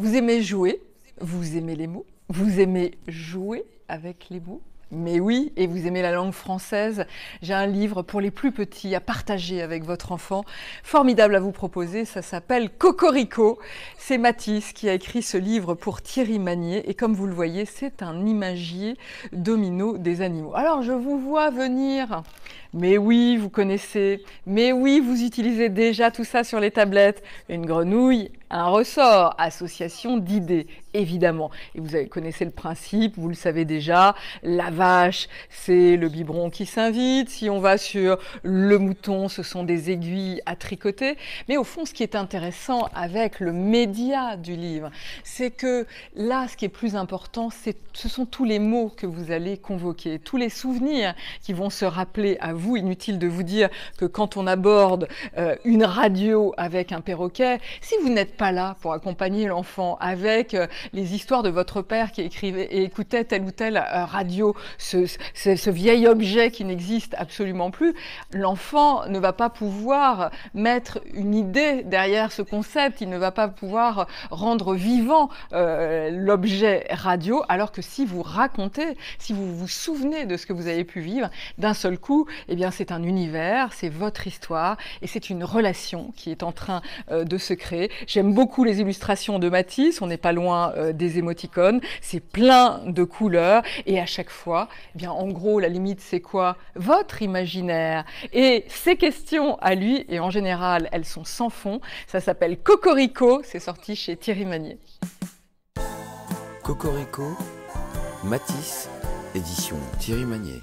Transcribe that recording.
Vous aimez jouer, vous aimez les mots, vous aimez jouer avec les mots. Mais oui, et vous aimez la langue française, j'ai un livre pour les plus petits à partager avec votre enfant, formidable à vous proposer, ça s'appelle Cocorico. C'est Mathis qui a écrit ce livre pour Thierry Manier, et comme vous le voyez, c'est un imagier domino des animaux. Alors je vous vois venir, mais oui, vous connaissez, mais oui, vous utilisez déjà tout ça sur les tablettes, une grenouille, un ressort, association d'idées, évidemment. Et vous connaissez le principe, vous le savez déjà, la vache, c'est le biberon qui s'invite, si on va sur le mouton, ce sont des aiguilles à tricoter. Mais au fond, ce qui est intéressant avec le média du livre, c'est que là, ce qui est plus important, c'est, ce sont tous les mots que vous allez convoquer, tous les souvenirs qui vont se rappeler à vous. Inutile de vous dire que quand on aborde euh, une radio avec un perroquet, si vous n'êtes pas là pour accompagner l'enfant, avec euh, les histoires de votre père qui écrivait et écoutait telle ou telle euh, radio, ce, ce, vieil objet qui n'existe absolument plus, l'enfant ne va pas pouvoir mettre une idée derrière ce concept, il ne va pas pouvoir rendre vivant euh, l'objet radio, alors que si vous racontez, si vous vous souvenez de ce que vous avez pu vivre, d'un seul coup, eh bien c'est un univers, c'est votre histoire et c'est une relation qui est en train de se créer. J'aime beaucoup les illustrations de Matisse, on n'est pas loin euh, des émoticônes, c'est plein de couleurs et à chaque fois, eh bien en gros la limite c'est quoi Votre imaginaire et ces questions à lui et en général, elles sont sans fond. Ça s'appelle Cocorico, c'est sorti chez Thierry Manier. Cocorico, Matisse, édition Thierry Manier.